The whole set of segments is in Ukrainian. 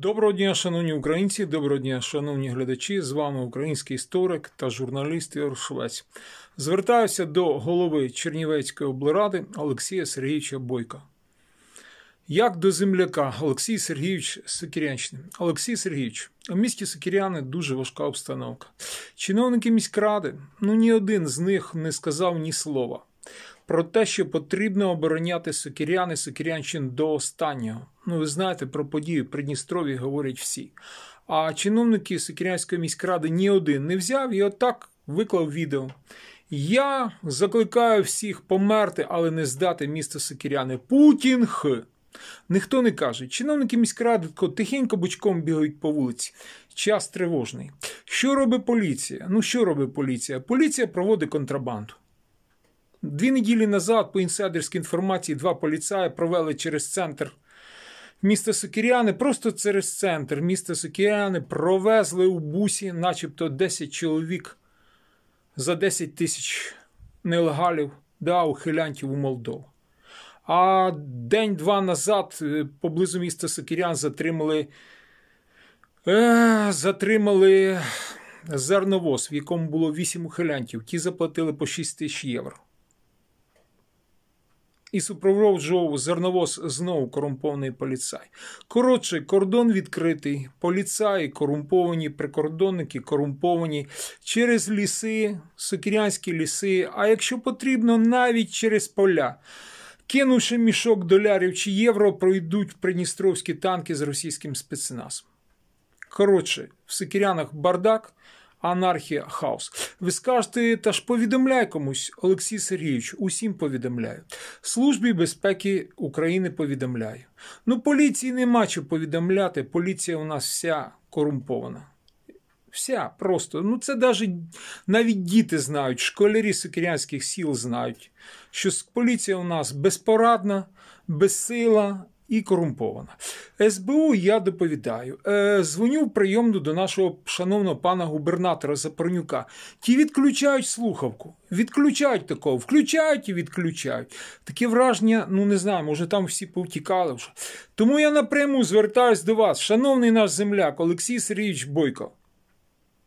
Доброго дня, шановні українці, доброго дня, шановні глядачі. З вами український історик та журналіст Ігор Швець. Звертаюся до голови Чернівецької облради Олексія Сергійовича Бойка. Як до земляка Олексій Сергійович Сокірянщини. Олексій Сергійович, у місті Сокіряни дуже важка обстановка. Чиновники міськради, ну ні один з них не сказав ні слова про те, що потрібно обороняти сокірян і сокірянщин до останнього. Ну, ви знаєте, про подію в Придністрові говорять всі. А чиновники Сокірянської міськради ні один не взяв і отак виклав відео. Я закликаю всіх померти, але не здати місто Сокіряни. Путін Х. Ніхто не каже, чиновники міськради тихенько бочком бігають по вулиці. Час тривожний. Що робить поліція? Ну що робить поліція? Поліція проводить контрабанду. Дві неділі назад, по інсайдерській інформації, два поліцаї провели через центр міста Сокіряни, просто через центр міста Сокіряни провезли у бусі, начебто 10 чоловік за 10 тисяч нелегалів да, ухилянтів у Молдову. А день-два назад е, поблизу міста Сокірян затримали е, затримали зерновоз, в якому було 8 ухилянтів. Ті заплатили по 6 тисяч євро і супроводжував зерновоз знову корумпований поліцай. Коротше, кордон відкритий, поліцаї корумповані, прикордонники корумповані через ліси, сокірянські ліси, а якщо потрібно, навіть через поля. Кинувши мішок долярів чи євро, пройдуть придністровські танки з російським спецназом. Коротше, в Сикірянах бардак, анархія, хаос. Ви скажете, та ж повідомляй комусь, Олексій Сергійович, усім повідомляю. Службі безпеки України повідомляю. Ну, поліції нема що повідомляти. Поліція у нас вся корумпована. Вся просто. Ну, це навіть навіть діти знають, школярі сокирянських сіл знають, що поліція у нас безпорадна, безсила і корумпована. СБУ я доповідаю. Е, Дзвоню в прийомну до нашого шановного пана губернатора Запорнюка. Ті відключають слухавку, відключають такого, включають і відключають. Таке враження, ну не знаю, може там всі повтікали вже. Тому я напряму звертаюсь до вас, шановний наш земляк Олексій Сергійович Бойко.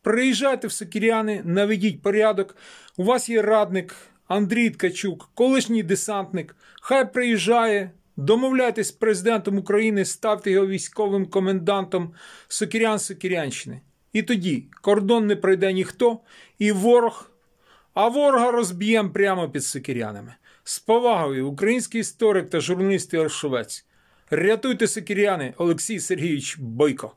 Приїжджайте в Сокіряни, наведіть порядок. У вас є радник Андрій Ткачук, колишній десантник. Хай приїжджає, Домовляйтесь з президентом України, ставте його військовим комендантом Сокірян Сокірянщини. І тоді кордон не пройде ніхто, і ворог, а ворога розб'ємо прямо під сокірянами. З повагою, український історик та журналіст Яршовець. Рятуйте сокіряни, Олексій Сергійович Бойко.